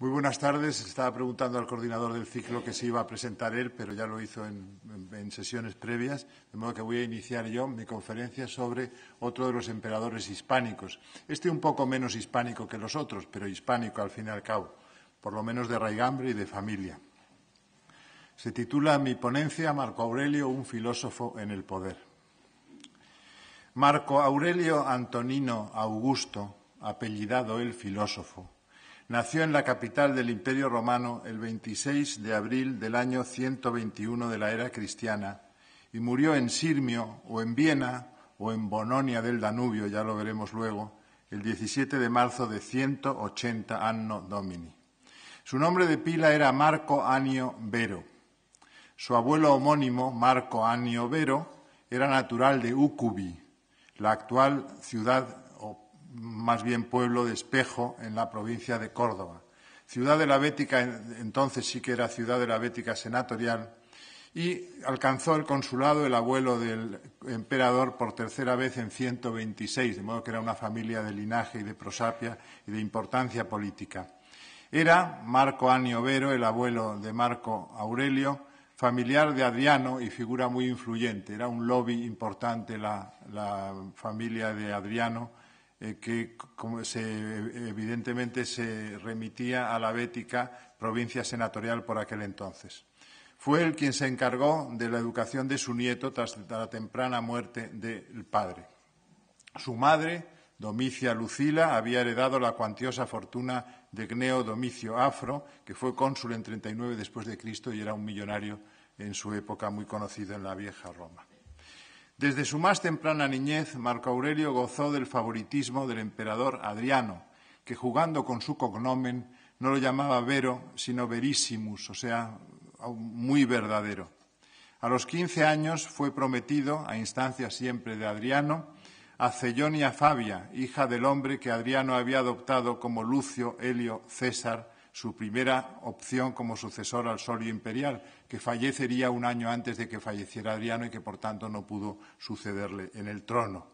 Muy buenas tardes. Estaba preguntando al coordinador del ciclo que se iba a presentar él, pero ya lo hizo en, sesiones previas, de modo que voy a iniciar yo mi conferencia sobre otro de los emperadores hispánicos. Este un poco menos hispánico que los otros, pero hispánico al fin y al cabo, por lo menos de raigambre y de familia. Se titula mi ponencia Marco Aurelio, un filósofo en el poder. Marco Aurelio Antonino Augusto, apellidado el filósofo, Nació en la capital del Imperio Romano el 26 de abril del año 121 de la era cristiana y murió en Sirmio o en Viena o en Bononia del Danubio, ya lo veremos luego, el 17 de marzo de 180 anno domini. Su nombre de pila era Marco Anio Vero. Su abuelo homónimo, Marco Anio Vero, era natural de Ucubi, la actual ciudad más bien pueblo de espejo en la provincia de Córdoba. Ciudad de la Bética, entonces sí que era Ciudad de la Bética senatorial, y alcanzó el consulado el abuelo del emperador por tercera vez en 126, de modo que era una familia de linaje y de prosapia y de importancia política. Era Marco Anio Vero, el abuelo de Marco Aurelio, familiar de Adriano y figura muy influyente. Era un lobby importante la, la familia de Adriano eh, que como evidentemente se remitía a la Bética, provincia senatorial por aquel entonces. Fue él quien se encargó de la educación de su nieto tras la temprana muerte del padre. Su madre, Domicia Lucila, había heredado la cuantiosa fortuna de Gneo Domicio Afro, que fue cónsul en 39 después de Cristo y era un millonario en su época muy conocido en la vieja Roma. Desde su más temprana niñez, Marco Aurelio gozó del favoritismo del emperador Adriano, que jugando con su cognomen no lo llamaba Vero, sino Verissimus, o sea, muy verdadero. A los 15 años fue prometido, a instancia siempre de Adriano, a a Fabia, hija del hombre que Adriano había adoptado como Lucio Helio César, su primera opción como sucesor al solio imperial, que fallecería un año antes de que falleciera Adriano y que, por tanto, no pudo sucederle en el trono.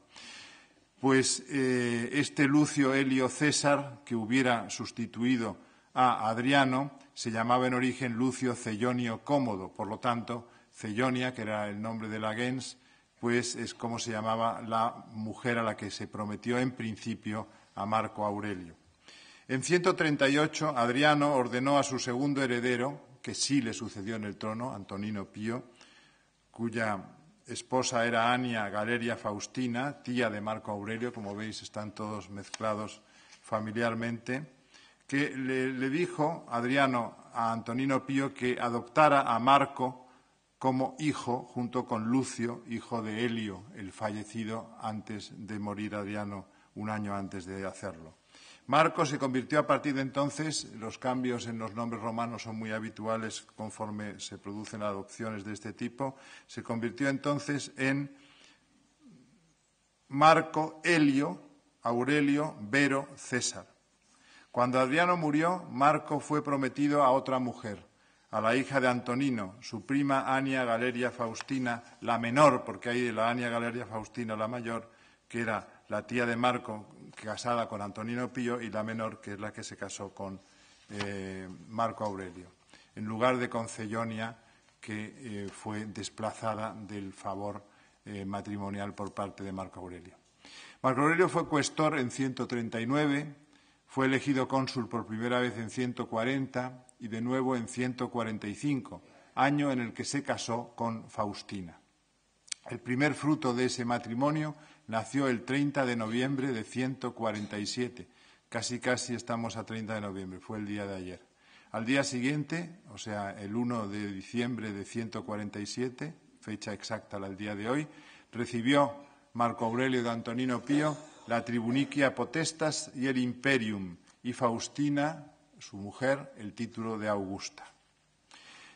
Pues eh, este Lucio Helio César, que hubiera sustituido a Adriano, se llamaba en origen Lucio Cellonio Cómodo, por lo tanto, Cellonia, que era el nombre de la gens, pues es como se llamaba la mujer a la que se prometió en principio a Marco Aurelio. En 138, Adriano ordenó a su segundo heredero, que sí le sucedió en el trono, Antonino Pío, cuya esposa era Ania Galeria Faustina, tía de Marco Aurelio, como veis están todos mezclados familiarmente, que le, dijo Adriano a Antonino Pío que adoptara a Marco como hijo junto con Lucio, hijo de Helio, el fallecido antes de morir Adriano, un año antes de hacerlo. Marco se convirtió a partir de entonces, los cambios en los nombres romanos son muy habituales conforme se producen adopciones de este tipo, se convirtió entonces en Marco Helio, Aurelio, Vero, César. Cuando Adriano murió, Marco fue prometido a otra mujer, a la hija de Antonino, su prima Ania Galeria Faustina, la menor, porque hay de la Ania Galeria Faustina la mayor, que era la tía de Marco, casada con Antonino Pío, y la menor, que es la que se casó con eh, Marco Aurelio, en lugar de con que eh, fue desplazada del favor eh, matrimonial por parte de Marco Aurelio. Marco Aurelio fue cuestor en 139, fue elegido cónsul por primera vez en 140 y de nuevo en 145, año en el que se casó con Faustina. El primer fruto de ese matrimonio Nació el 30 de noviembre de 147. Casi, casi estamos a 30 de noviembre. Fue el día de ayer. Al día siguiente, o sea, el 1 de diciembre de 147, fecha exacta al día de hoy, recibió Marco Aurelio de Antonino Pío la Tribunicia Potestas y el Imperium, y Faustina, su mujer, el título de Augusta.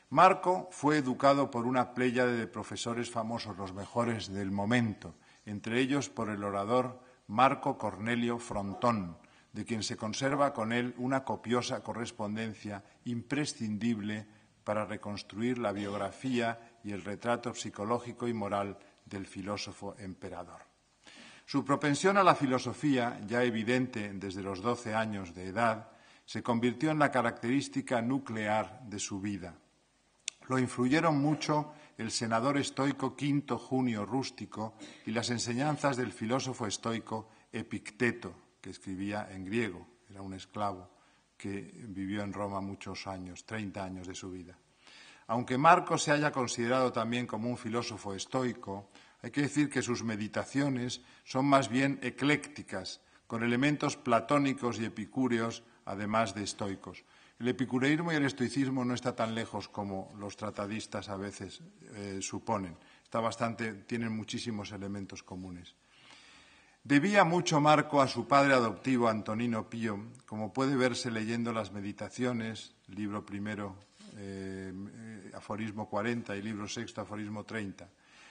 Marco fue educado por una pléyade de profesores famosos, los mejores del momento, entre ellos por el orador Marco Cornelio Frontón, de quien se conserva con él una copiosa correspondencia imprescindible para reconstruir la biografía y el retrato psicológico y moral del filósofo emperador. Su propensión a la filosofía, ya evidente desde los doce años de edad, se convirtió en la característica nuclear de su vida. Lo influyeron mucho el senador estoico Quinto Junio Rústico y las enseñanzas del filósofo estoico Epicteto, que escribía en griego, era un esclavo que vivió en Roma muchos años, 30 años de su vida. Aunque Marco se haya considerado también como un filósofo estoico, hay que decir que sus meditaciones son más bien eclécticas, con elementos platónicos y epicúreos, además de estoicos. El epicureísmo y el estoicismo no está tan lejos como los tratadistas a veces eh, suponen. Está bastante, tienen muchísimos elementos comunes. Debía mucho Marco a su padre adoptivo Antonino Pío, como puede verse leyendo las meditaciones, libro primero, eh, aforismo 40 y libro sexto, aforismo 30.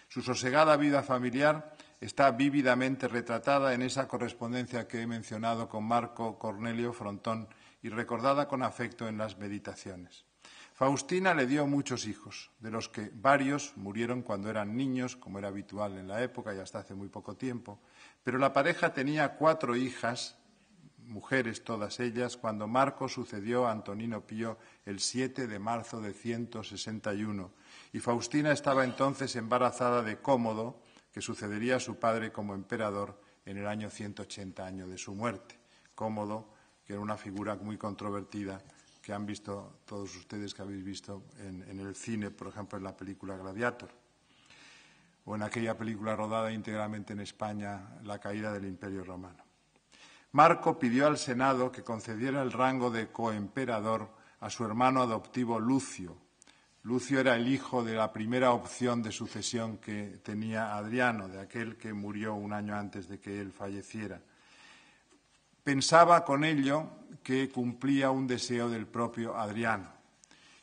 Su sosegada vida familiar está vívidamente retratada en esa correspondencia que he mencionado con Marco Cornelio Frontón y recordada con afecto en las meditaciones. Faustina le dio muchos hijos, de los que varios murieron cuando eran niños, como era habitual en la época y hasta hace muy poco tiempo, pero la pareja tenía cuatro hijas, mujeres todas ellas, cuando Marco sucedió a Antonino Pío el 7 de marzo de 161, y Faustina estaba entonces embarazada de Cómodo, que sucedería a su padre como emperador en el año 180 año de su muerte. Cómodo que era una figura muy controvertida que han visto todos ustedes que habéis visto en, el cine, por ejemplo, en la película Gladiator, o en aquella película rodada íntegramente en España, La caída del Imperio Romano. Marco pidió al Senado que concediera el rango de coemperador a su hermano adoptivo Lucio. Lucio era el hijo de la primera opción de sucesión que tenía Adriano, de aquel que murió un año antes de que él falleciera. Pensaba con ello que cumplía un deseo del propio Adriano.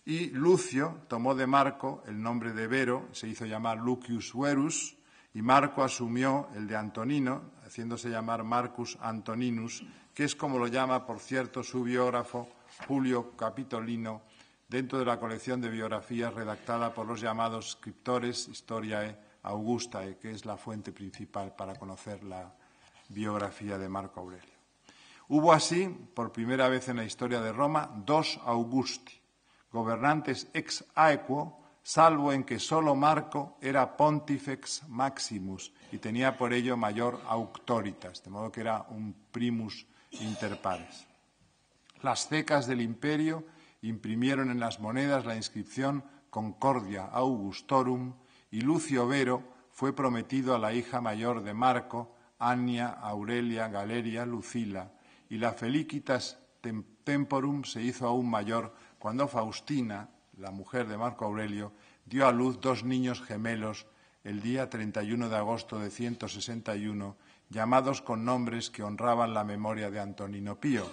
Y Lucio tomó de Marco el nombre de Vero, se hizo llamar Lucius Verus, y Marco asumió el de Antonino, haciéndose llamar Marcus Antoninus, que es como lo llama, por cierto, su biógrafo Julio Capitolino, dentro de la colección de biografías redactada por los llamados scriptores Historiae Augustae, que es la fuente principal para conocer la biografía de Marco Aurelio. Hubo así, por primera vez en la historia de Roma, dos Augusti, gobernantes ex aequo, salvo en que solo Marco era pontifex maximus y tenía por ello mayor auctoritas, de modo que era un primus inter pares. Las cecas del imperio imprimieron en las monedas la inscripción Concordia Augustorum y Lucio Vero fue prometido a la hija mayor de Marco, Ania Aurelia Galeria Lucila, y la felicitas temporum se hizo aún mayor cuando Faustina, la mujer de Marco Aurelio, dio a luz dos niños gemelos el día 31 de agosto de 161, llamados con nombres que honraban la memoria de Antonino Pío,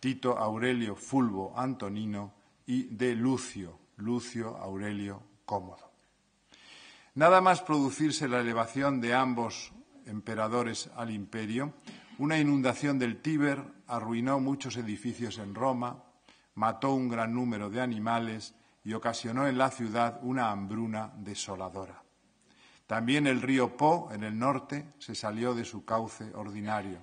Tito Aurelio Fulvo Antonino y de Lucio, Lucio Aurelio Cómodo. Nada más producirse la elevación de ambos emperadores al imperio, una inundación del Tíber arruinó muchos edificios en Roma, mató un gran número de animales y ocasionó en la ciudad una hambruna desoladora. También el río Po, en el norte, se salió de su cauce ordinario.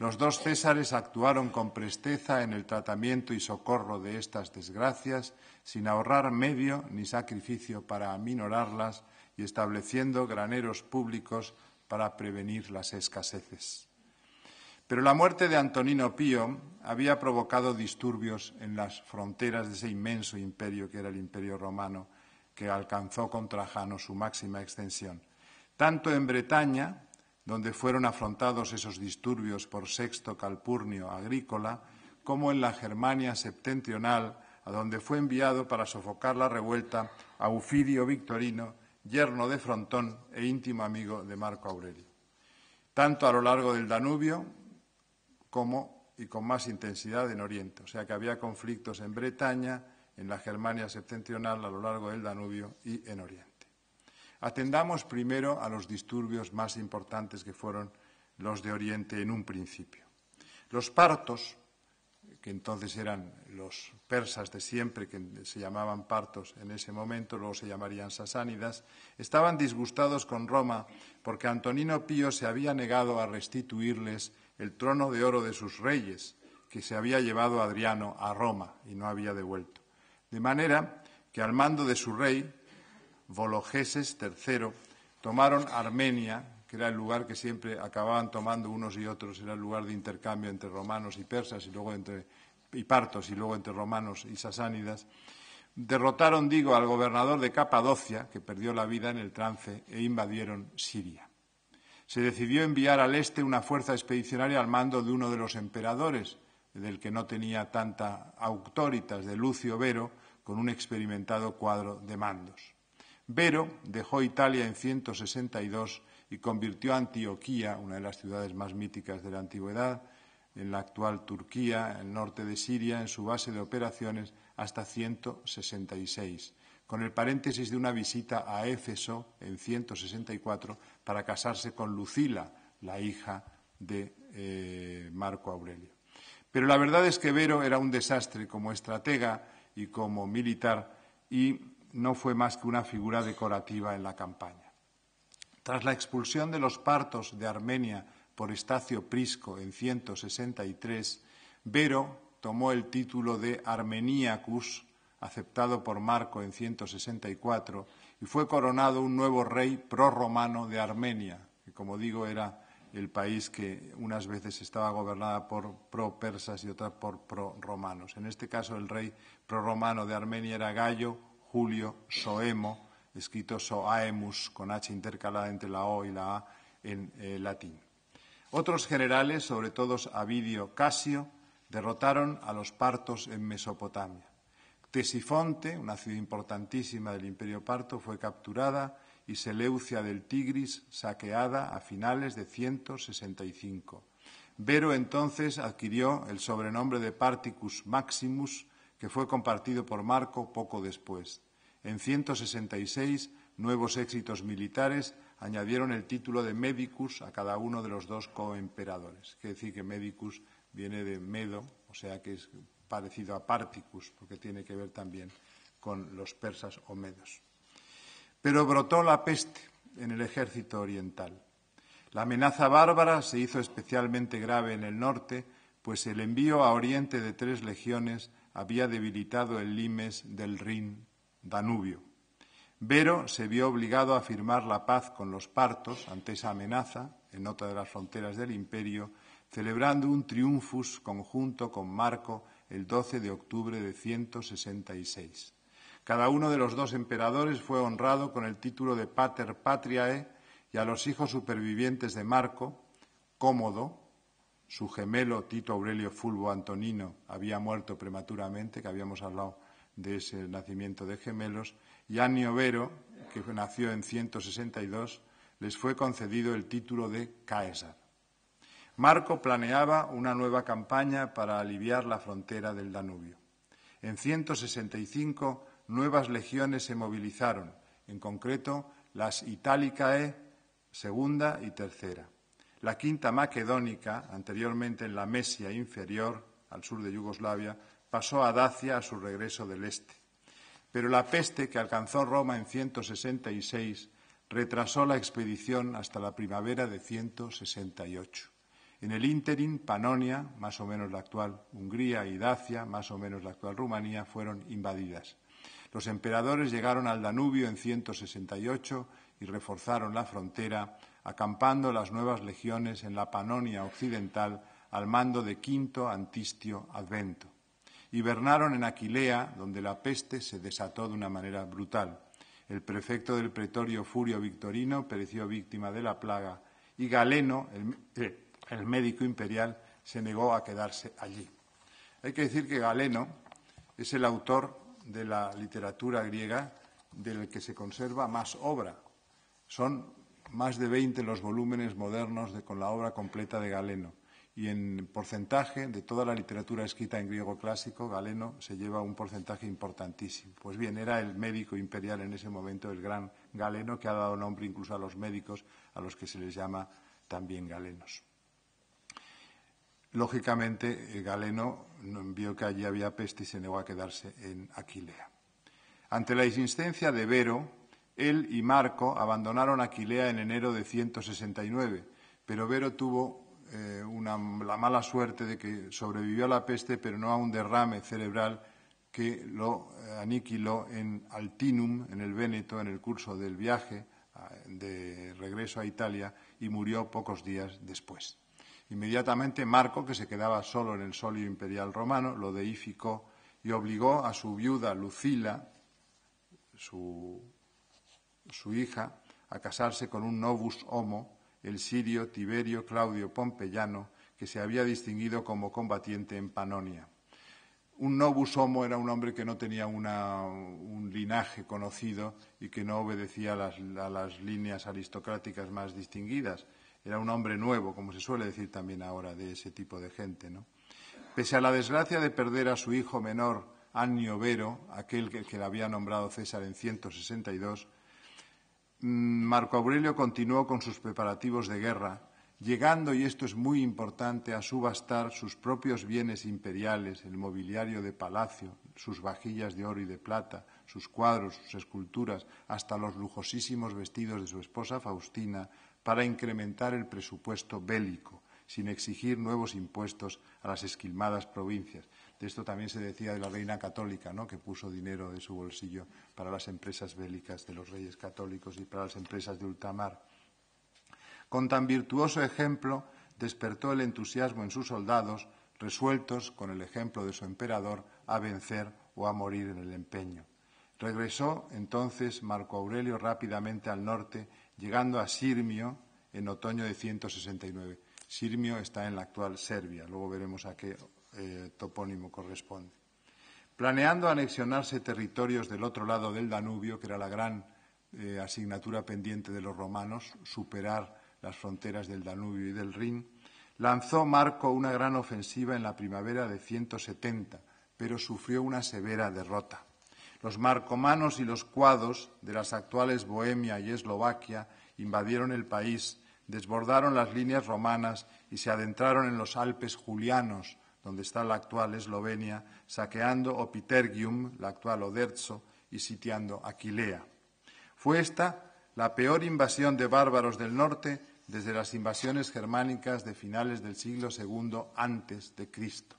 Los dos Césares actuaron con presteza en el tratamiento y socorro de estas desgracias, sin ahorrar medio ni sacrificio para aminorarlas y estableciendo graneros públicos para prevenir las escaseces. Pero la muerte de Antonino Pío había provocado disturbios en las fronteras de ese inmenso imperio que era el imperio romano, que alcanzó con Trajano su máxima extensión. Tanto en Bretaña, donde fueron afrontados esos disturbios por Sexto Calpurnio Agrícola, como en la Germania septentrional, a donde fue enviado para sofocar la revuelta a Ufidio Victorino, yerno de Frontón e íntimo amigo de Marco Aurelio. Tanto a lo largo del Danubio como y con más intensidad en Oriente. O sea que había conflictos en Bretaña, en la Germania septentrional, a lo largo del Danubio y en Oriente. Atendamos primero a los disturbios más importantes que fueron los de Oriente en un principio. Los partos, que entonces eran los persas de siempre, que se llamaban partos en ese momento, luego se llamarían sasánidas, estaban disgustados con Roma porque Antonino Pío se había negado a restituirles el trono de oro de sus reyes, que se había llevado Adriano a Roma y no había devuelto. De manera que al mando de su rey, Vologeses III, tomaron Armenia, que era el lugar que siempre acababan tomando unos y otros, era el lugar de intercambio entre romanos y persas y luego entre y partos y luego entre romanos y sasánidas. Derrotaron, digo, al gobernador de Capadocia, que perdió la vida en el trance, e invadieron Siria se decidió enviar al este una fuerza expedicionaria al mando de uno de los emperadores, del que no tenía tanta autoritas, de Lucio Vero, con un experimentado cuadro de mandos. Vero dejó Italia en 162 y convirtió Antioquía, una de las ciudades más míticas de la antigüedad, en la actual Turquía, el norte de Siria, en su base de operaciones hasta 166, con el paréntesis de una visita a Éfeso en 164 para casarse con Lucila, la hija de eh, Marco Aurelio. Pero la verdad es que Vero era un desastre como estratega y como militar y no fue más que una figura decorativa en la campaña. Tras la expulsión de los partos de Armenia por Estacio Prisco en 163, Vero tomó el título de Armeniacus, aceptado por Marco en 164, y fue coronado un nuevo rey prorromano de Armenia, que como digo era el país que unas veces estaba gobernada por pro-persas y otras por proromanos. En este caso el rey prorromano de Armenia era Gallo Julio Soemo, escrito Soaemus con H intercalada entre la O y la A en eh, latín. Otros generales, sobre todo Avidio Casio, derrotaron a los partos en Mesopotamia. Tesifonte, una ciudad importantísima del Imperio Parto, fue capturada y Seleucia del Tigris saqueada a finales de 165. Vero entonces adquirió el sobrenombre de Particus Maximus, que fue compartido por Marco poco después. En 166, nuevos éxitos militares añadieron el título de Medicus a cada uno de los dos coemperadores. Quiere decir que Medicus viene de Medo, o sea que es parecido a Particus, porque tiene que ver también con los persas o medos. Pero brotó la peste en el ejército oriental. La amenaza bárbara se hizo especialmente grave en el norte, pues el envío a Oriente de tres legiones había debilitado el limes del Rin Danubio. Vero se vio obligado a firmar la paz con los partos ante esa amenaza, en otra de las fronteras del imperio, celebrando un triunfus conjunto con Marco el 12 de octubre de 166. Cada uno de los dos emperadores fue honrado con el título de Pater Patriae y a los hijos supervivientes de Marco, Cómodo, su gemelo Tito Aurelio Fulvo Antonino había muerto prematuramente, que habíamos hablado de ese nacimiento de gemelos, y Annio Vero, que nació en 162, les fue concedido el título de Caesar. Marco planeaba una nueva campaña para aliviar la frontera del Danubio. En 165 nuevas legiones se movilizaron, en concreto las Itálicae segunda y tercera. La quinta macedónica, anteriormente en la Mesia inferior, al sur de Yugoslavia, pasó a Dacia a su regreso del este. Pero la peste que alcanzó Roma en 166 retrasó la expedición hasta la primavera de 168. En el ínterin, Panonia, más o menos la actual Hungría, y Dacia, más o menos la actual Rumanía, fueron invadidas. Los emperadores llegaron al Danubio en 168 y reforzaron la frontera, acampando las nuevas legiones en la Panonia occidental al mando de Quinto Antistio Advento. Hibernaron en Aquilea, donde la peste se desató de una manera brutal. El prefecto del pretorio Furio Victorino pereció víctima de la plaga y Galeno, el, eh, el médico imperial se negó a quedarse allí. Hay que decir que Galeno es el autor de la literatura griega del que se conserva más obra. Son más de 20 los volúmenes modernos con la obra completa de Galeno. Y en porcentaje de toda la literatura escrita en griego clásico, Galeno se lleva un porcentaje importantísimo. Pues bien, era el médico imperial en ese momento, el gran Galeno, que ha dado nombre incluso a los médicos a los que se les llama también galenos. Lógicamente, eh, Galeno vio que allí había peste y se negó a quedarse en Aquilea. Ante la insistencia de Vero, él y Marco abandonaron Aquilea en enero de 169, pero Vero tuvo eh, la mala suerte de que sobrevivió a la peste, pero no a un derrame cerebral que lo eh, aniquiló en Altinum, en el Véneto, en el curso del viaje de regreso a Italia y murió pocos días después. Inmediatamente Marco, que se quedaba solo en el solio imperial romano, lo deificó y obligó a su viuda Lucila, su, hija, a casarse con un novus homo, el sirio Tiberio Claudio Pompeyano, que se había distinguido como combatiente en Panonia. Un novus homo era un hombre que no tenía un linaje conocido y que no obedecía a las líneas aristocráticas más distinguidas, era un hombre nuevo, como se suele decir también ahora de ese tipo de gente, ¿no? Pese a la desgracia de perder a su hijo menor, Annio Vero, aquel que, que le había nombrado César en 162, mm, Marco Aurelio continuó con sus preparativos de guerra, llegando, y esto es muy importante, a subastar sus propios bienes imperiales, el mobiliario de palacio, sus vajillas de oro y de plata, sus cuadros, sus esculturas, hasta los lujosísimos vestidos de su esposa Faustina, para incrementar el presupuesto bélico, sin exigir nuevos impuestos a las esquilmadas provincias. De esto también se decía de la reina católica, ¿no? que puso dinero de su bolsillo para las empresas bélicas de los reyes católicos y para las empresas de ultramar. Con tan virtuoso ejemplo despertó el entusiasmo en sus soldados, resueltos, con el ejemplo de su emperador, a vencer o a morir en el empeño. Regresó entonces Marco Aurelio rápidamente al norte llegando a Sirmio en otoño de 169. Sirmio está en la actual Serbia, luego veremos a qué eh, topónimo corresponde. Planeando anexionarse territorios del otro lado del Danubio, que era la gran eh, asignatura pendiente de los romanos, superar las fronteras del Danubio y del Rin, lanzó Marco una gran ofensiva en la primavera de 170, pero sufrió una severa derrota. Los marcomanos y los cuados de las actuales Bohemia y Eslovaquia invadieron el país, desbordaron las líneas romanas y se adentraron en los Alpes Julianos, donde está la actual Eslovenia, saqueando Opitergium, la actual Oderzo, y sitiando Aquilea. Fue esta la peor invasión de bárbaros del norte desde las invasiones germánicas de finales del siglo II antes de Cristo.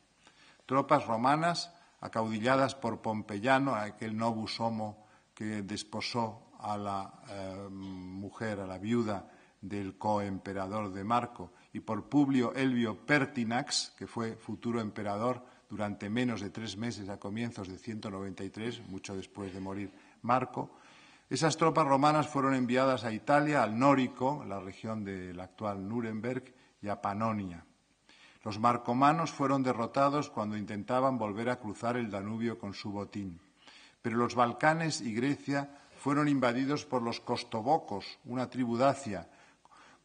Tropas romanas acaudilladas por Pompeyano, aquel novus homo que desposó a la eh, mujer, a la viuda del coemperador de Marco, y por Publio Elvio Pertinax, que fue futuro emperador durante menos de tres meses a comienzos de 193, mucho después de morir Marco. Esas tropas romanas fueron enviadas a Italia, al Nórico, la región del actual Nuremberg, y a Panonia. Los marcomanos fueron derrotados cuando intentaban volver a cruzar el Danubio con su botín. Pero los Balcanes y Grecia fueron invadidos por los costobocos, una tribu dacia,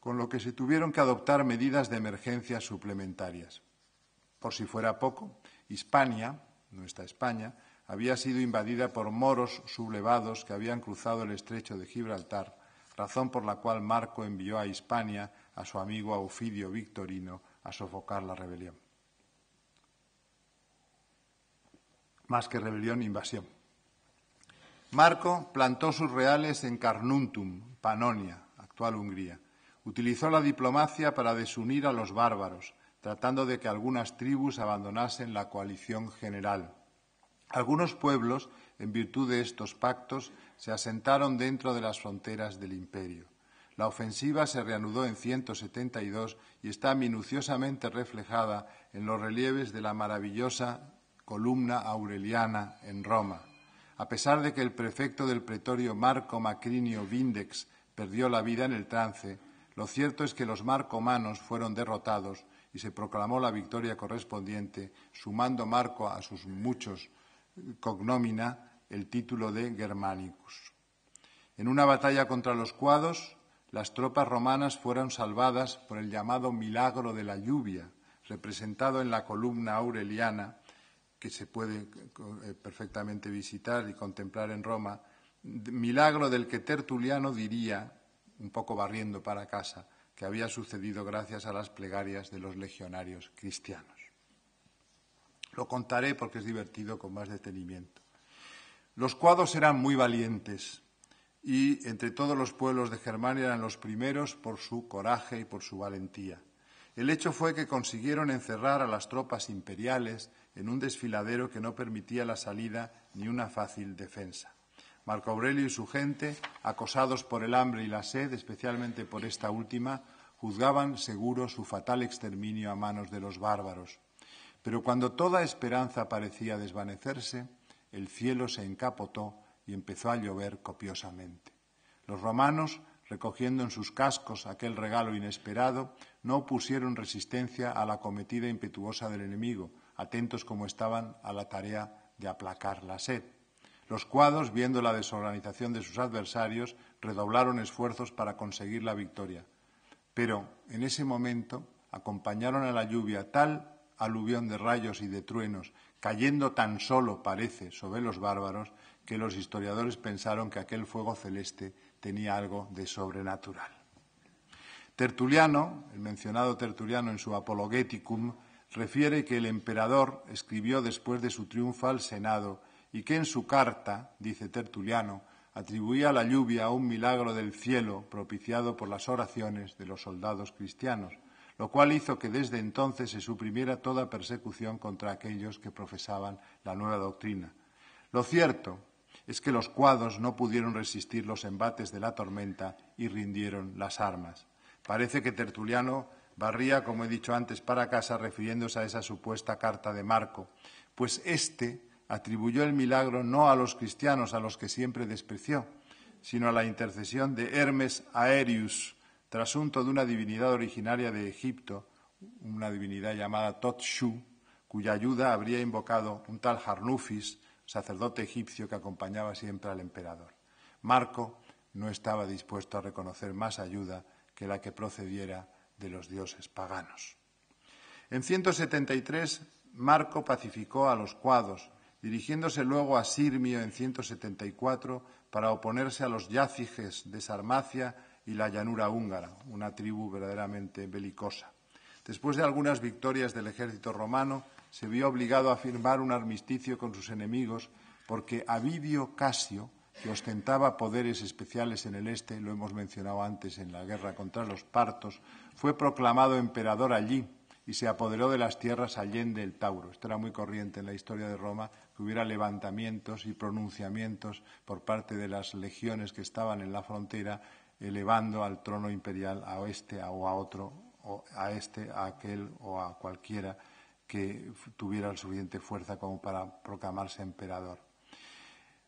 con lo que se tuvieron que adoptar medidas de emergencia suplementarias. Por si fuera poco, Hispania, nuestra España, había sido invadida por moros sublevados que habían cruzado el estrecho de Gibraltar, razón por la cual Marco envió a Hispania a su amigo Aufidio Victorino a sofocar la rebelión. Más que rebelión, invasión. Marco plantó sus reales en Carnuntum, Panonia, actual Hungría. Utilizó la diplomacia para desunir a los bárbaros, tratando de que algunas tribus abandonasen la coalición general. Algunos pueblos, en virtud de estos pactos, se asentaron dentro de las fronteras del imperio. La ofensiva se reanudó en 172 y está minuciosamente reflejada en los relieves de la maravillosa columna aureliana en Roma. A pesar de que el prefecto del pretorio Marco Macrinio Vindex perdió la vida en el trance, lo cierto es que los marcomanos fueron derrotados y se proclamó la victoria correspondiente, sumando Marco a sus muchos eh, cognomina el título de Germanicus. En una batalla contra los cuados, las tropas romanas fueron salvadas por el llamado milagro de la lluvia, representado en la columna aureliana, que se puede eh, eh, perfectamente visitar y contemplar en Roma, milagro del que Tertuliano diría, un poco barriendo para casa, que había sucedido gracias a las plegarias de los legionarios cristianos. Lo contaré porque es divertido con más detenimiento. Los cuadros eran muy valientes, y entre todos los pueblos de Germania eran los primeros por su coraje y por su valentía. El hecho fue que consiguieron encerrar a las tropas imperiales en un desfiladero que no permitía la salida ni una fácil defensa. Marco Aurelio y su gente, acosados por el hambre y la sed, especialmente por esta última, juzgaban seguro su fatal exterminio a manos de los bárbaros. Pero cuando toda esperanza parecía desvanecerse, el cielo se encapotó y empezó a llover copiosamente. Los romanos, recogiendo en sus cascos aquel regalo inesperado, no opusieron resistencia a la cometida impetuosa del enemigo, atentos como estaban a la tarea de aplacar la sed. Los cuados, viendo la desorganización de sus adversarios, redoblaron esfuerzos para conseguir la victoria. Pero en ese momento acompañaron a la lluvia tal aluvión de rayos y de truenos, cayendo tan solo, parece, sobre los bárbaros, que los historiadores pensaron que aquel fuego celeste tenía algo de sobrenatural. Tertuliano, el mencionado Tertuliano en su Apologeticum, refiere que el emperador escribió después de su triunfo al Senado y que en su carta, dice Tertuliano, atribuía la lluvia a un milagro del cielo propiciado por las oraciones de los soldados cristianos, lo cual hizo que desde entonces se suprimiera toda persecución contra aquellos que profesaban la nueva doctrina. Lo cierto es que los cuadros no pudieron resistir los embates de la tormenta y rindieron las armas. Parece que Tertuliano barría, como he dicho antes, para casa refiriéndose a esa supuesta carta de Marco, pues éste atribuyó el milagro no a los cristianos, a los que siempre despreció, sino a la intercesión de Hermes Aerius, trasunto de una divinidad originaria de Egipto, una divinidad llamada Totshu, cuya ayuda habría invocado un tal Harnufis sacerdote egipcio que acompañaba siempre al emperador. Marco no estaba dispuesto a reconocer más ayuda que la que procediera de los dioses paganos. En 173, Marco pacificó a los cuados, dirigiéndose luego a Sirmio en 174 para oponerse a los yáciges de Sarmacia y la llanura húngara, una tribu verdaderamente belicosa. Después de algunas victorias del ejército romano, se vio obligado a firmar un armisticio con sus enemigos porque Avidio Casio, que ostentaba poderes especiales en el este, lo hemos mencionado antes en la guerra contra los partos, fue proclamado emperador allí y se apoderó de las tierras allende el Tauro. Esto era muy corriente en la historia de Roma, que hubiera levantamientos y pronunciamientos por parte de las legiones que estaban en la frontera, elevando al trono imperial a este o a otro, o a este, a aquel o a cualquiera que tuviera la suficiente fuerza como para proclamarse emperador.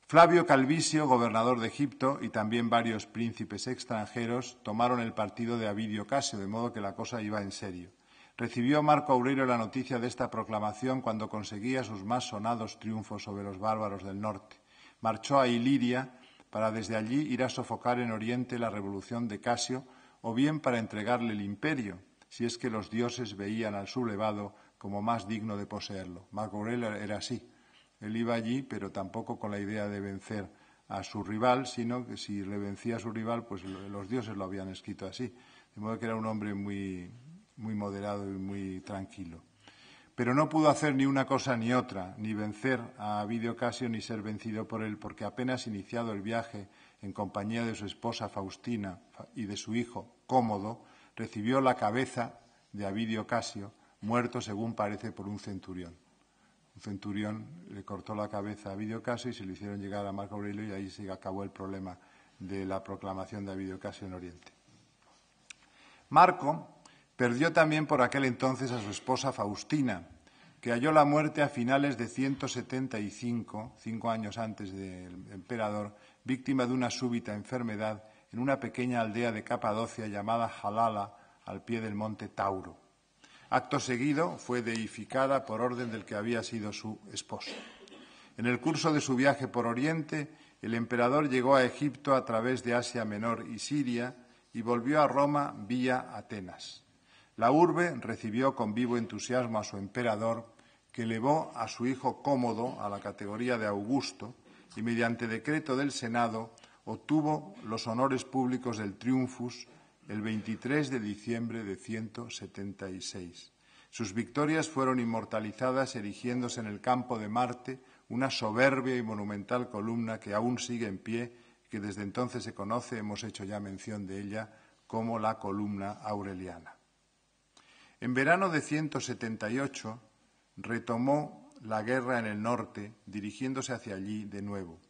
Flavio Calvisio, gobernador de Egipto, y también varios príncipes extranjeros tomaron el partido de Avidio Casio, de modo que la cosa iba en serio. Recibió Marco Aurelio la noticia de esta proclamación cuando conseguía sus más sonados triunfos sobre los bárbaros del norte. Marchó a Iliria para desde allí ir a sofocar en Oriente la revolución de Casio o bien para entregarle el imperio, si es que los dioses veían al sublevado como más digno de poseerlo. Marco era así. Él iba allí, pero tampoco con la idea de vencer a su rival, sino que si le vencía a su rival, pues los dioses lo habían escrito así. De modo que era un hombre muy, muy moderado y muy tranquilo. Pero no pudo hacer ni una cosa ni otra, ni vencer a Avidio Casio ni ser vencido por él, porque apenas iniciado el viaje en compañía de su esposa Faustina y de su hijo Cómodo, recibió la cabeza de Avidio Casio muerto, según parece, por un centurión. Un centurión le cortó la cabeza a Casio y se lo hicieron llegar a Marco Aurelio y ahí se acabó el problema de la proclamación de Casio en Oriente. Marco perdió también por aquel entonces a su esposa Faustina, que halló la muerte a finales de 175, cinco años antes del emperador, víctima de una súbita enfermedad en una pequeña aldea de Capadocia llamada Jalala, al pie del monte Tauro. Acto seguido fue deificada por orden del que había sido su esposo. En el curso de su viaje por Oriente, el emperador llegó a Egipto a través de Asia Menor y Siria y volvió a Roma vía Atenas. La urbe recibió con vivo entusiasmo a su emperador, que elevó a su hijo Cómodo a la categoría de Augusto y mediante decreto del Senado obtuvo los honores públicos del Triunfus el 23 de diciembre de 176. Sus victorias fueron inmortalizadas erigiéndose en el campo de Marte una soberbia y monumental columna que aún sigue en pie que desde entonces se conoce, hemos hecho ya mención de ella, como la columna aureliana. En verano de 178 retomó la guerra en el norte, dirigiéndose hacia allí de nuevo.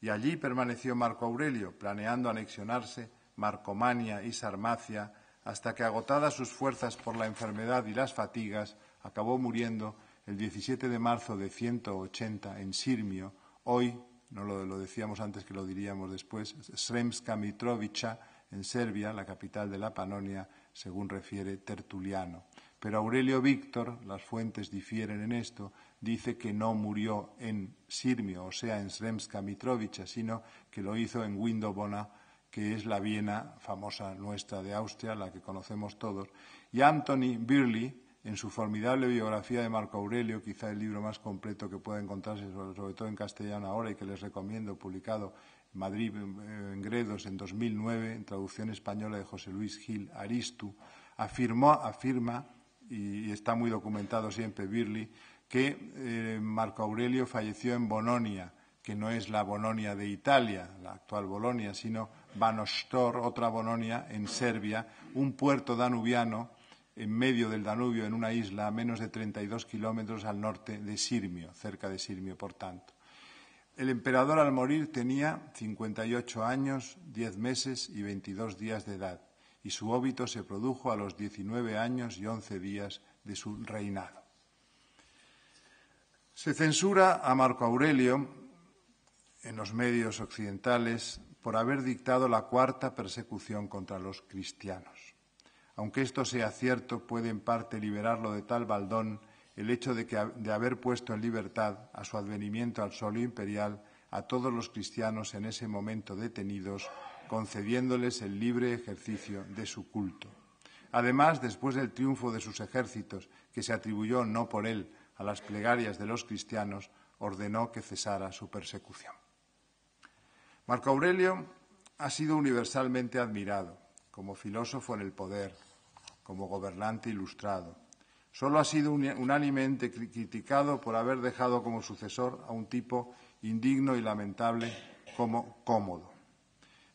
Y allí permaneció Marco Aurelio, planeando anexionarse Marcomania y Sarmacia, hasta que agotadas sus fuerzas por la enfermedad y las fatigas, acabó muriendo el 17 de marzo de 180 en Sirmio, hoy, no lo, decíamos antes que lo diríamos después, Sremska Mitrovica, en Serbia, la capital de la Panonia, según refiere Tertuliano. Pero Aurelio Víctor, las fuentes difieren en esto, dice que no murió en Sirmio, o sea, en Sremska Mitrovica, sino que lo hizo en Windobona, que es la Viena famosa nuestra de Austria, la que conocemos todos, y Anthony Birley, en su formidable biografía de Marco Aurelio, quizá el libro más completo que pueda encontrarse, sobre, todo en castellano ahora, y que les recomiendo, publicado en Madrid, en Gredos, en 2009, en traducción española de José Luis Gil Aristu, afirma, y está muy documentado siempre Birley, que eh, Marco Aurelio falleció en Bononia, que no es la Bononia de Italia, la actual Bolonia, sino Banostor, otra Bononia, en Serbia, un puerto danubiano en medio del Danubio, en una isla a menos de 32 kilómetros al norte de Sirmio, cerca de Sirmio, por tanto. El emperador al morir tenía 58 años, 10 meses y 22 días de edad, y su óbito se produjo a los 19 años y 11 días de su reinado. Se censura a Marco Aurelio en los medios occidentales por haber dictado la cuarta persecución contra los cristianos. Aunque esto sea cierto, puede en parte liberarlo de tal baldón el hecho de, que, de haber puesto en libertad, a su advenimiento al solo imperial, a todos los cristianos en ese momento detenidos, concediéndoles el libre ejercicio de su culto. Además, después del triunfo de sus ejércitos, que se atribuyó no por él a las plegarias de los cristianos, ordenó que cesara su persecución. Marco Aurelio ha sido universalmente admirado como filósofo en el poder, como gobernante ilustrado. Solo ha sido unánimemente criticado por haber dejado como sucesor a un tipo indigno y lamentable como cómodo.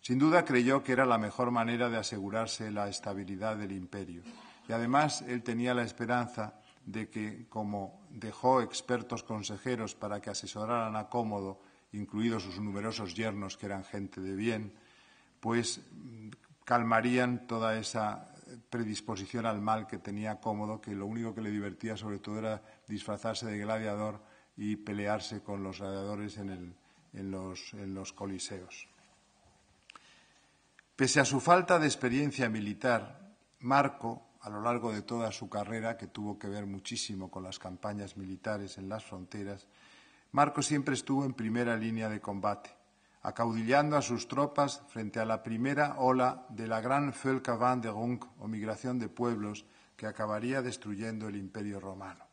Sin duda creyó que era la mejor manera de asegurarse la estabilidad del imperio. Y además él tenía la esperanza de que, como dejó expertos consejeros para que asesoraran a Cómodo incluidos sus numerosos yernos que eran gente de bien, pues calmarían toda esa predisposición al mal que tenía cómodo, que lo único que le divertía sobre todo era disfrazarse de gladiador y pelearse con los gladiadores en, en los coliseos. Pese a su falta de experiencia militar, Marco, a lo largo de toda su carrera, que tuvo que ver muchísimo con las campañas militares en las fronteras, Marco siempre estuvo en primera línea de combate, acaudillando a sus tropas frente a la primera ola de la gran Völkerwanderung o migración de pueblos que acabaría destruyendo el imperio romano.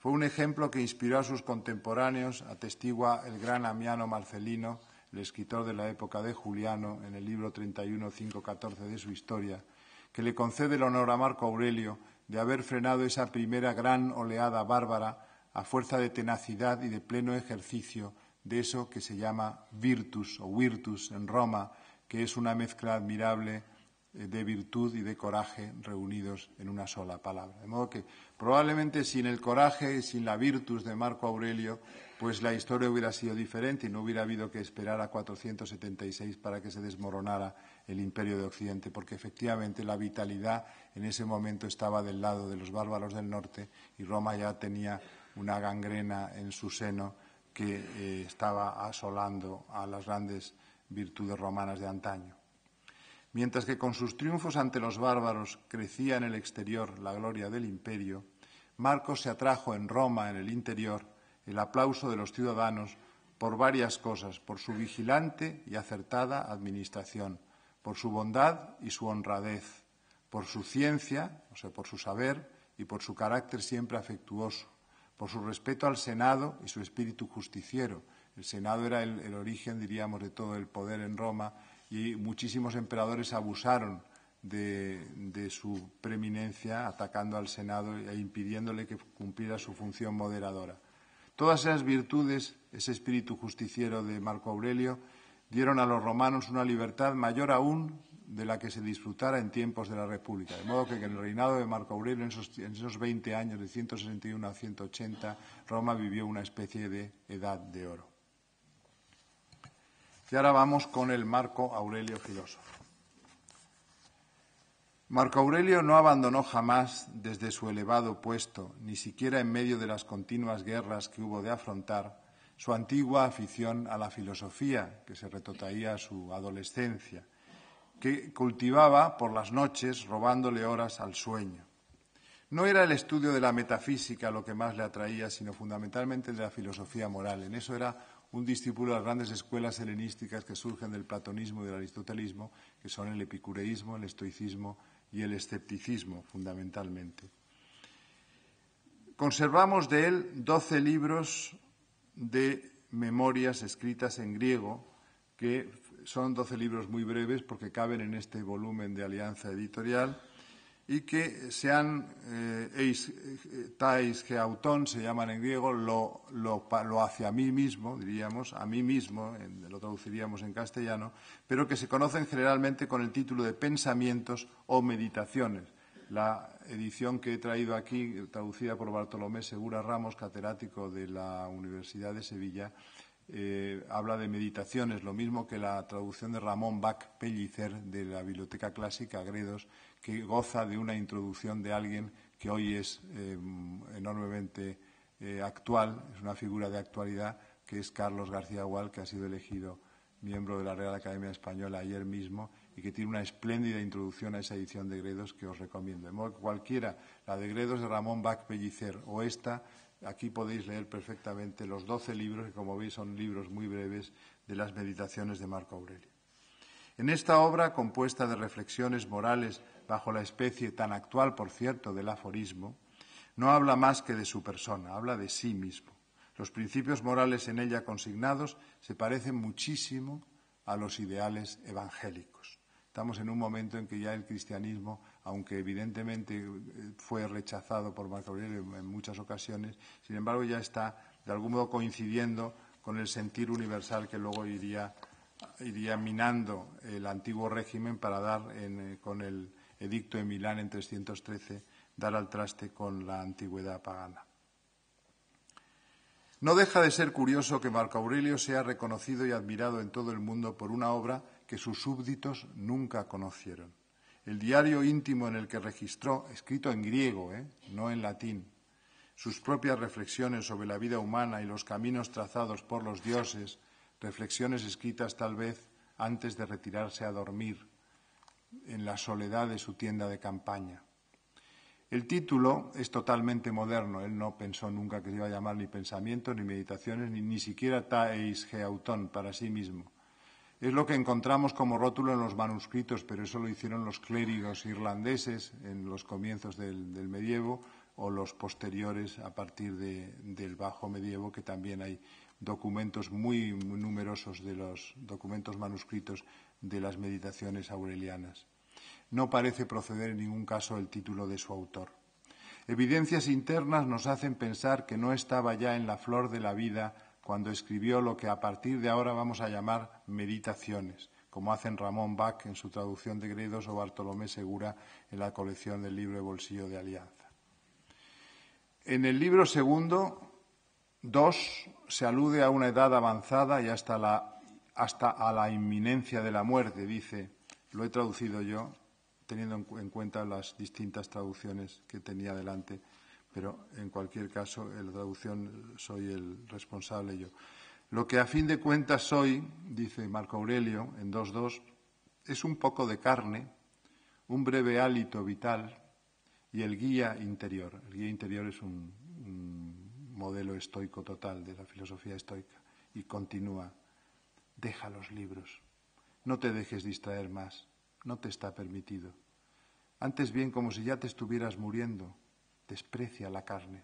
Fue un ejemplo que inspiró a sus contemporáneos, atestigua el gran Amiano Marcelino, el escritor de la época de Juliano, en el libro 31.5.14 de su historia, que le concede el honor a Marco Aurelio de haber frenado esa primera gran oleada bárbara a fuerza de tenacidad y de pleno ejercicio de eso que se llama virtus o virtus en Roma, que es una mezcla admirable eh, de virtud y de coraje reunidos en una sola palabra. De modo que probablemente sin el coraje y sin la virtus de Marco Aurelio, pues la historia hubiera sido diferente y no hubiera habido que esperar a 476 para que se desmoronara el imperio de Occidente, porque efectivamente la vitalidad en ese momento estaba del lado de los bárbaros del norte y Roma ya tenía una gangrena en su seno que eh, estaba asolando a las grandes virtudes romanas de antaño. Mientras que con sus triunfos ante los bárbaros crecía en el exterior la gloria del imperio, Marcos se atrajo en Roma, en el interior, el aplauso de los ciudadanos por varias cosas, por su vigilante y acertada administración, por su bondad y su honradez, por su ciencia, o sea, por su saber y por su carácter siempre afectuoso, por su respeto al Senado y su espíritu justiciero. El Senado era el, origen, diríamos, de todo el poder en Roma y muchísimos emperadores abusaron de, de, su preeminencia atacando al Senado e impidiéndole que cumpliera su función moderadora. Todas esas virtudes, ese espíritu justiciero de Marco Aurelio, dieron a los romanos una libertad mayor aún de la que se disfrutara en tiempos de la República. De modo que en el reinado de Marco Aurelio, en esos, 20 años, de 161 a 180, Roma vivió una especie de edad de oro. Y ahora vamos con el Marco Aurelio filósofo. Marco Aurelio no abandonó jamás desde su elevado puesto, ni siquiera en medio de las continuas guerras que hubo de afrontar, su antigua afición a la filosofía, que se retotaía a su adolescencia, que cultivaba por las noches robándole horas al sueño. No era el estudio de la metafísica lo que más le atraía, sino fundamentalmente el de la filosofía moral. En eso era un discípulo de las grandes escuelas helenísticas que surgen del platonismo y del aristotelismo, que son el epicureísmo, el estoicismo y el escepticismo, fundamentalmente. Conservamos de él doce libros de memorias escritas en griego que son doce libros muy breves porque caben en este volumen de Alianza Editorial y que sean eh, eh, tais que autón se llaman en griego lo, lo, lo, hacia mí mismo diríamos a mí mismo lo traduciríamos en castellano pero que se conocen generalmente con el título de pensamientos o meditaciones la edición que he traído aquí traducida por Bartolomé Segura Ramos catedrático de la Universidad de Sevilla eh, habla de meditaciones, lo mismo que la traducción de Ramón Bach Pellicer de la Biblioteca Clásica Gredos, que goza de una introducción de alguien que hoy es eh, enormemente eh, actual, es una figura de actualidad, que es Carlos García Gual, que ha sido elegido miembro de la Real Academia Española ayer mismo y que tiene una espléndida introducción a esa edición de Gredos que os recomiendo. cualquiera, la de Gredos de Ramón Bach Pellicer o esta Aquí podéis leer perfectamente los doce libros, que como veis son libros muy breves, de las meditaciones de Marco Aurelio. En esta obra, compuesta de reflexiones morales bajo la especie tan actual, por cierto, del aforismo, no habla más que de su persona, habla de sí mismo. Los principios morales en ella consignados se parecen muchísimo a los ideales evangélicos. Estamos en un momento en que ya el cristianismo aunque evidentemente eh, fue rechazado por Marco Aurelio en muchas ocasiones, sin embargo ya está de algún modo coincidiendo con el sentir universal que luego iría, minando el antiguo régimen para dar eh, con el edicto de Milán en 313 dar al traste con la antigüedad pagana. No deja de ser curioso que Marco Aurelio sea reconocido y admirado en todo el mundo por una obra que sus súbditos nunca conocieron el diario íntimo en el que registró, escrito en griego, ¿eh? no en latín, sus propias reflexiones sobre la vida humana y los caminos trazados por los dioses, reflexiones escritas tal vez antes de retirarse a dormir en la soledad de su tienda de campaña. El título es totalmente moderno, él no pensó nunca que se iba a llamar ni pensamientos, ni meditaciones, ni, ni siquiera Taeis Geautón para sí mismo es lo que encontramos como rótulo en los manuscritos, pero eso lo hicieron los clérigos irlandeses en los comienzos del, medievo o los posteriores a partir del bajo medievo, que también hay documentos muy numerosos de los documentos manuscritos de las meditaciones aurelianas. No parece proceder en ningún caso el título de su autor. Evidencias internas nos hacen pensar que no estaba ya en la flor de la vida cuando escribió lo que a partir de ahora vamos a llamar meditaciones, como hacen Ramón Bach en su traducción de Gredos o Bartolomé Segura en la colección del libro Bolsillo de Alianza. En el libro segundo, dos, se alude a una edad avanzada y hasta, hasta a la inminencia de la muerte, dice, lo he traducido yo, teniendo en cuenta las distintas traducciones que tenía delante pero en cualquier caso en la traducción soy el responsable yo. Lo que a fin de cuentas soy, dice Marco Aurelio en 2.2, es un poco de carne, un breve hálito vital y el guía interior. El guía interior es un, un modelo estoico total de la filosofía estoica y continúa, deja los libros, no te dejes distraer más, no te está permitido. Antes bien como si ya te estuvieras muriendo, desprecia la carne.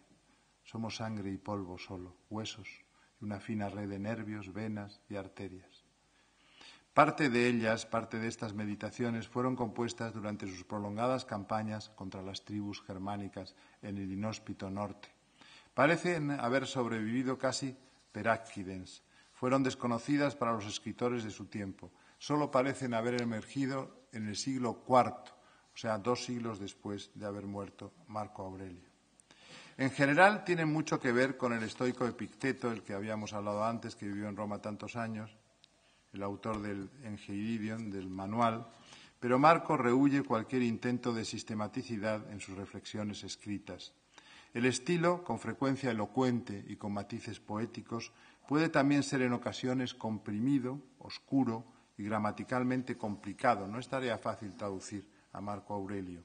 Somos sangre y polvo solo, huesos y una fina red de nervios, venas y arterias. Parte de ellas, parte de estas meditaciones, fueron compuestas durante sus prolongadas campañas contra las tribus germánicas en el inhóspito norte. Parecen haber sobrevivido casi per accidens. Fueron desconocidas para los escritores de su tiempo. Solo parecen haber emergido en el siglo IV, o sea, dos siglos después de haber muerto Marco Aurelio. En general tiene mucho que ver con el estoico Epicteto, el que habíamos hablado antes, que vivió en Roma tantos años, el autor del Enchiridion, del manual, pero Marco rehuye cualquier intento de sistematicidad en sus reflexiones escritas. El estilo, con frecuencia elocuente y con matices poéticos, puede también ser en ocasiones comprimido, oscuro y gramaticalmente complicado. No es tarea fácil traducir a Marco Aurelio.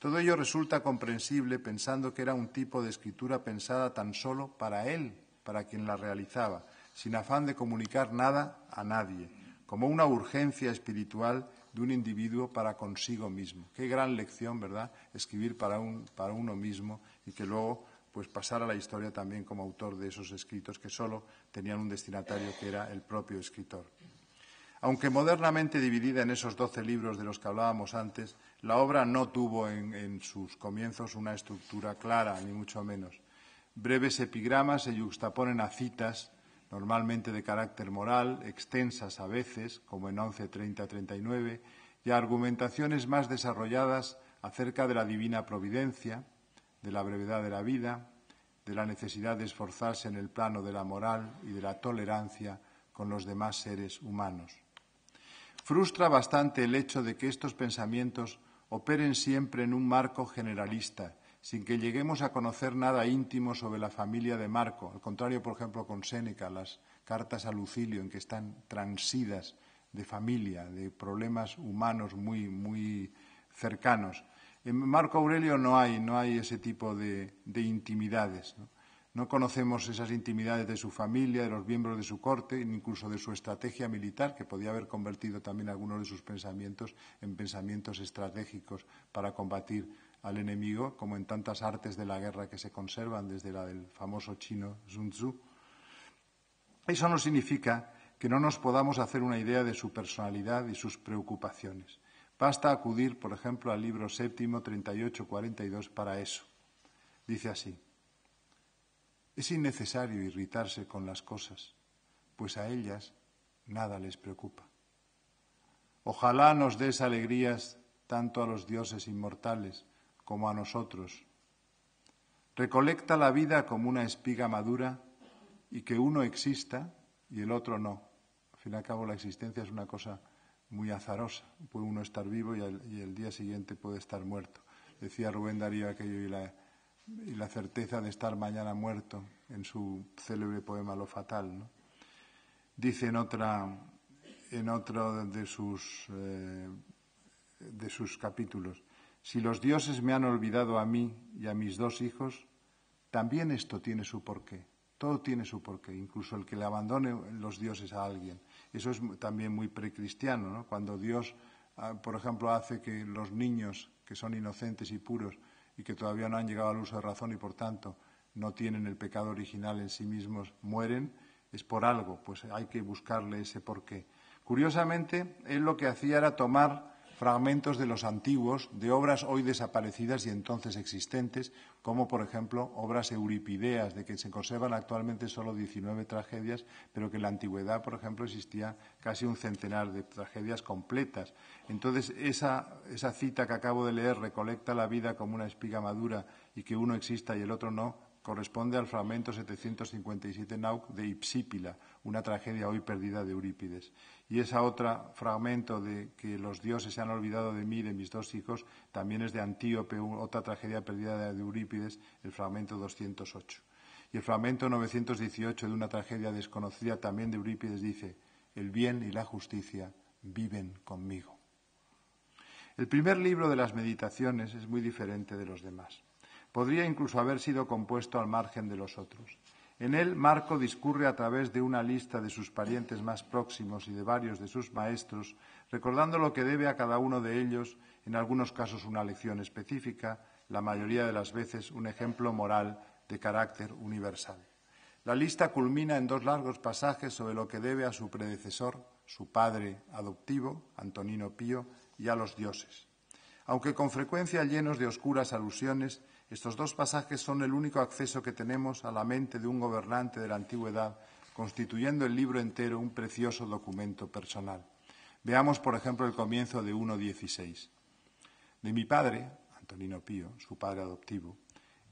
Todo ello resulta comprensible pensando que era un tipo de escritura pensada tan solo para él, para quien la realizaba, sin afán de comunicar nada a nadie, como una urgencia espiritual de un individuo para consigo mismo. Qué gran lección, ¿verdad? Escribir para, un, para uno mismo y que luego pues a la historia también como autor de esos escritos que solo tenían un destinatario que era el propio escritor. Aunque modernamente dividida en esos doce libros de los que hablábamos antes, la obra no tuvo en, sus comienzos una estructura clara, ni mucho menos. Breves epigramas se yuxtaponen a citas, normalmente de carácter moral, extensas a veces, como en 11.30-39, y a argumentaciones más desarrolladas acerca de la divina providencia, de la brevedad de la vida, de la necesidad de esforzarse en el plano de la moral y de la tolerancia con los demás seres humanos. Frustra bastante el hecho de que estos pensamientos operen siempre en un marco generalista, sin que lleguemos a conocer nada íntimo sobre la familia de Marco, al contrario, por ejemplo, con Séneca, las cartas a Lucilio, en que están transidas de familia, de problemas humanos muy, muy cercanos. En Marco Aurelio no hay, no hay ese tipo de, intimidades. No conocemos esas intimidades de su familia, de los miembros de su corte, incluso de su estrategia militar, que podía haber convertido también algunos de sus pensamientos en pensamientos estratégicos para combatir al enemigo, como en tantas artes de la guerra que se conservan desde la del famoso chino Sun Tzu. Eso no significa que no nos podamos hacer una idea de su personalidad y sus preocupaciones. Basta acudir, por ejemplo, al libro séptimo 38-42 para eso. Dice así. Es innecesario irritarse con las cosas, pues a ellas nada les preocupa. Ojalá nos des alegrías tanto a los dioses inmortales como a nosotros. Recolecta la vida como una espiga madura y que uno exista y el otro no. Al fin y al cabo la existencia es una cosa muy azarosa. Puede uno estar vivo y el, día siguiente puede estar muerto. Decía Rubén Darío aquello y la, y la certeza de estar mañana muerto en su célebre poema Lo Fatal. Dice en otra en otro de sus, eh, de sus capítulos, si los dioses me han olvidado a mí y a mis dos hijos, también esto tiene su porqué. Todo tiene su porqué, incluso el que le abandone los dioses a alguien. Eso es también muy precristiano, Cuando Dios, ah, por ejemplo, hace que los niños que son inocentes y puros y que todavía no han llegado al uso de razón y, por tanto, no tienen el pecado original en sí mismos, mueren, es por algo, pues hay que buscarle ese porqué. Curiosamente, él lo que hacía era tomar fragmentos de los antiguos, de obras hoy desaparecidas y entonces existentes, como por ejemplo obras euripideas, de que se conservan actualmente solo 19 tragedias, pero que en la antigüedad, por ejemplo, existía casi un centenar de tragedias completas. Entonces, esa, esa cita que acabo de leer, recolecta la vida como una espiga madura y que uno exista y el otro no, corresponde al fragmento 757 Nauk de Ipsípila, una tragedia hoy perdida de Eurípides. Y ese otro fragmento de que los dioses se han olvidado de mí, de mis dos hijos, también es de Antíope, otra tragedia perdida de Eurípides, el fragmento 208. Y el fragmento 918 de una tragedia desconocida también de Eurípides dice, el bien y la justicia viven conmigo. El primer libro de las meditaciones es muy diferente de los demás. Podría incluso haber sido compuesto al margen de los otros. En él, Marco discurre a través de una lista de sus parientes más próximos y de varios de sus maestros, recordando lo que debe a cada uno de ellos, en algunos casos una lección específica, la mayoría de las veces un ejemplo moral de carácter universal. La lista culmina en dos largos pasajes sobre lo que debe a su predecesor, su padre adoptivo, Antonino Pío, y a los dioses. Aunque con frecuencia llenos de oscuras alusiones, estos dos pasajes son el único acceso que tenemos a la mente de un gobernante de la antigüedad, constituyendo el libro entero un precioso documento personal. Veamos, por ejemplo, el comienzo de 1.16. De mi padre, Antonino Pío, su padre adoptivo,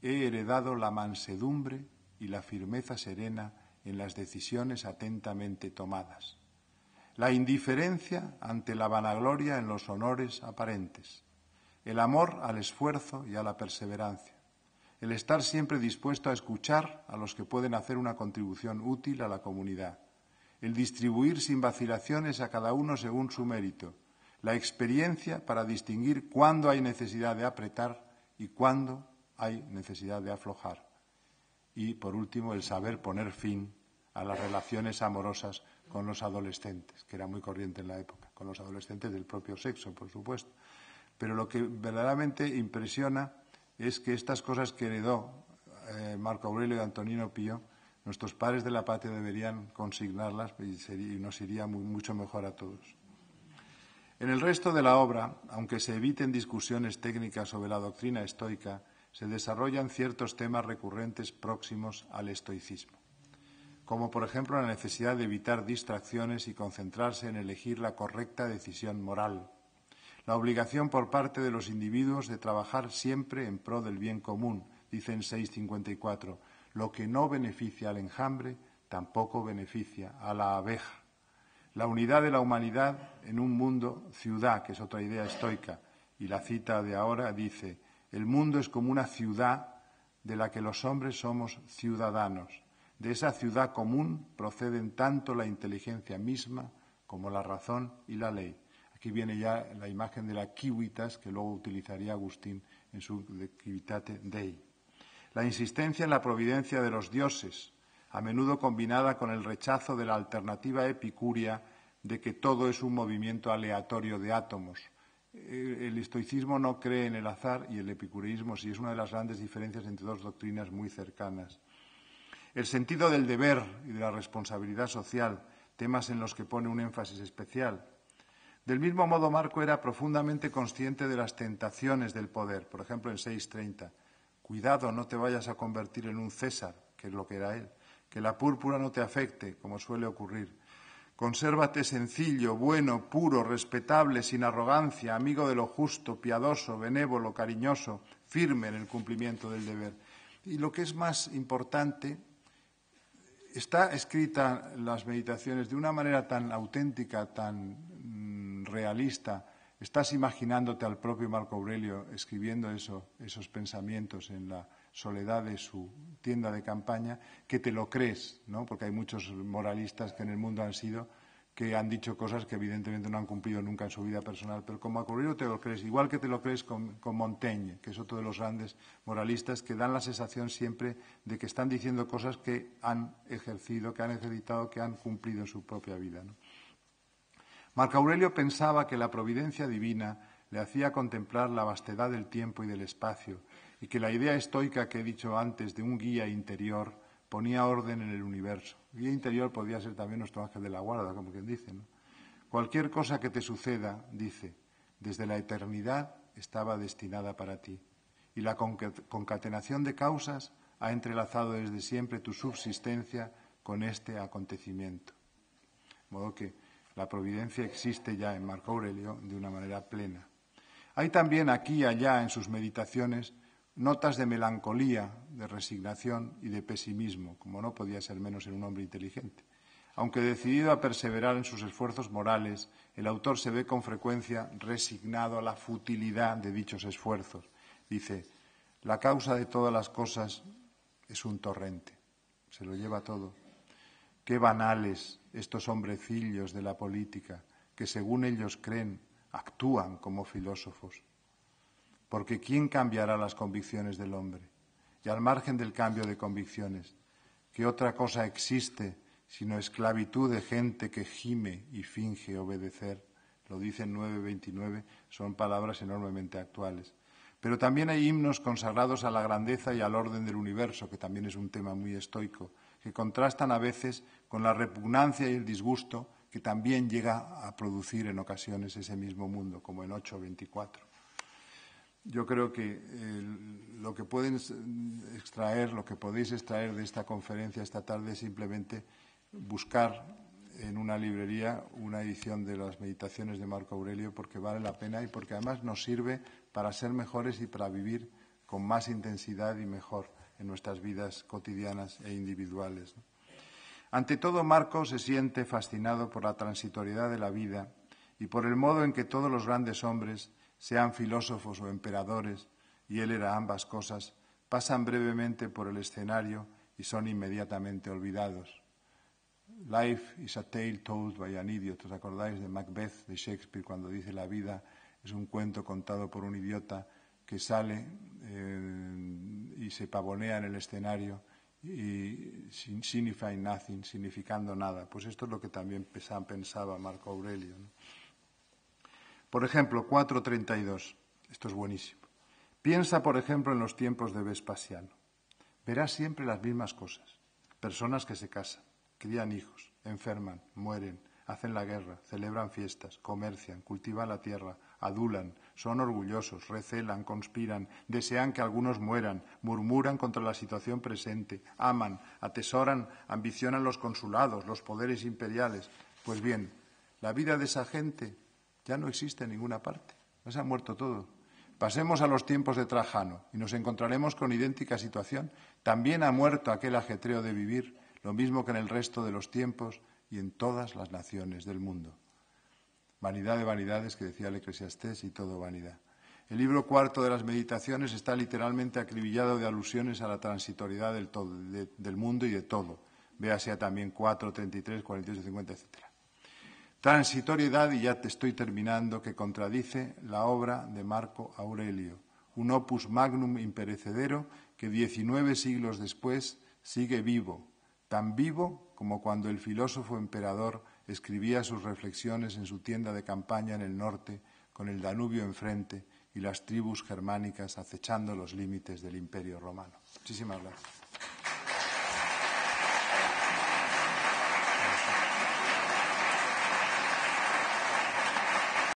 he heredado la mansedumbre y la firmeza serena en las decisiones atentamente tomadas, la indiferencia ante la vanagloria en los honores aparentes, el amor al esfuerzo y a la perseverancia, el estar siempre dispuesto a escuchar a los que pueden hacer una contribución útil a la comunidad, el distribuir sin vacilaciones a cada uno según su mérito, la experiencia para distinguir cuándo hay necesidad de apretar y cuándo hay necesidad de aflojar. Y, por último, el saber poner fin a las relaciones amorosas con los adolescentes, que era muy corriente en la época, con los adolescentes del propio sexo, por supuesto. Pero lo que verdaderamente impresiona es que estas cosas que heredó eh, Marco Aurelio y Antonino Pío, nuestros padres de la patria deberían consignarlas y, nos iría mucho mejor a todos. En el resto de la obra, aunque se eviten discusiones técnicas sobre la doctrina estoica, se desarrollan ciertos temas recurrentes próximos al estoicismo, como por ejemplo la necesidad de evitar distracciones y concentrarse en elegir la correcta decisión moral, la obligación por parte de los individuos de trabajar siempre en pro del bien común, dice en 654. Lo que no beneficia al enjambre tampoco beneficia a la abeja. La unidad de la humanidad en un mundo ciudad, que es otra idea estoica, y la cita de ahora dice, el mundo es como una ciudad de la que los hombres somos ciudadanos. De esa ciudad común proceden tanto la inteligencia misma como la razón y la ley. Aquí viene ya la imagen de la kiwitas que luego utilizaría Agustín en su de Dei. La insistencia en la providencia de los dioses, a menudo combinada con el rechazo de la alternativa epicúrea de que todo es un movimiento aleatorio de átomos. Eh, el estoicismo no cree en el azar y el epicureísmo sí es una de las grandes diferencias entre dos doctrinas muy cercanas. El sentido del deber y de la responsabilidad social, temas en los que pone un énfasis especial, del mismo modo, Marco era profundamente consciente de las tentaciones del poder, por ejemplo en 6.30. Cuidado, no te vayas a convertir en un César, que es lo que era él, que la púrpura no te afecte, como suele ocurrir. Consérvate sencillo, bueno, puro, respetable, sin arrogancia, amigo de lo justo, piadoso, benévolo, cariñoso, firme en el cumplimiento del deber. Y lo que es más importante, está escrita las meditaciones de una manera tan auténtica, tan realista, estás imaginándote al propio Marco Aurelio escribiendo esos pensamientos en la soledad de su tienda de campaña, que te lo crees, ¿no? porque hay muchos moralistas que en el mundo han sido que han dicho cosas que evidentemente no han cumplido nunca en su vida personal, pero como Marco Aurelio te lo crees, igual que te lo crees con, Montaigne, que es otro de los grandes moralistas, que dan la sensación siempre de que están diciendo cosas que han ejercido, que han ejercitado, que han cumplido en su propia vida. Marco Aurelio pensaba que la providencia divina le hacía contemplar la vastedad del tiempo y del espacio, y que la idea estoica que he dicho antes de un guía interior ponía orden en el universo. Guía interior podía ser también nuestro ángel de la guarda, como quien dice. Cualquier cosa que te suceda, dice, desde la eternidad estaba destinada para ti, y la concatenación de causas ha entrelazado desde siempre tu subsistencia con este acontecimiento. De modo que la providencia existe ya en Marco Aurelio de una manera plena. Hay también aquí y allá en sus meditaciones notas de melancolía, de resignación y de pesimismo, como no podía ser menos en un hombre inteligente. Aunque decidido a perseverar en sus esfuerzos morales, el autor se ve con frecuencia resignado a la futilidad de dichos esfuerzos. Dice, la causa de todas las cosas es un torrente, se lo lleva todo Qué banales estos hombrecillos de la política que según ellos creen actúan como filósofos. Porque ¿quién cambiará las convicciones del hombre? Y al margen del cambio de convicciones, ¿qué otra cosa existe sino esclavitud de gente que gime y finge obedecer? Lo dice en 9.29, son palabras enormemente actuales. Pero también hay himnos consagrados a la grandeza y al orden del universo, que también es un tema muy estoico, que contrastan a veces con la repugnancia y el disgusto que también llega a producir en ocasiones ese mismo mundo, como en 824. Yo creo que lo que pueden extraer, lo que podéis extraer de esta conferencia esta tarde es simplemente buscar en una librería una edición de las meditaciones de Marco Aurelio porque vale la pena y porque además nos sirve para ser mejores y para vivir con más intensidad y mejor en nuestras vidas cotidianas e individuales. Ante todo, Marco se siente fascinado por la transitoriedad de la vida y por el modo en que todos los grandes hombres, sean filósofos o emperadores, y él era ambas cosas, pasan brevemente por el escenario y son inmediatamente olvidados. Life is a tale told by an idiot. ¿Os acordáis de Macbeth de Shakespeare cuando dice la vida es un cuento contado por un idiota? que sale eh, y se pavonea en el escenario y nothing, significando nada. Pues esto es lo que también pensaba Marco Aurelio. Por ejemplo, 4.32. Esto es buenísimo. Piensa, por ejemplo, en los tiempos de Vespasiano. Verás siempre las mismas cosas. Personas que se casan, crían hijos, enferman, mueren, hacen la guerra, celebran fiestas, comercian, cultivan la tierra, adulan, son orgullosos, recelan, conspiran, desean que algunos mueran, murmuran contra la situación presente, aman, atesoran, ambicionan los consulados, los poderes imperiales. Pues bien, la vida de esa gente ya no existe en ninguna parte, ya se ha muerto todo. Pasemos a los tiempos de Trajano y nos encontraremos con idéntica situación. También ha muerto aquel ajetreo de vivir, lo mismo que en el resto de los tiempos y en todas las naciones del mundo vanidad de vanidades que decía el Eclesiastés y todo vanidad. El libro cuarto de las meditaciones está literalmente acribillado de alusiones a la transitoriedad del, del mundo y de todo. Véase también 4, 33, 48, 50, etc. Transitoriedad, y ya te estoy terminando, que contradice la obra de Marco Aurelio, un opus magnum imperecedero que 19 siglos después sigue vivo, tan vivo como cuando el filósofo emperador escribía sus reflexiones en su tienda de campaña en el norte, con el Danubio enfrente y las tribus germánicas acechando los límites del Imperio Romano. Muchísimas gracias.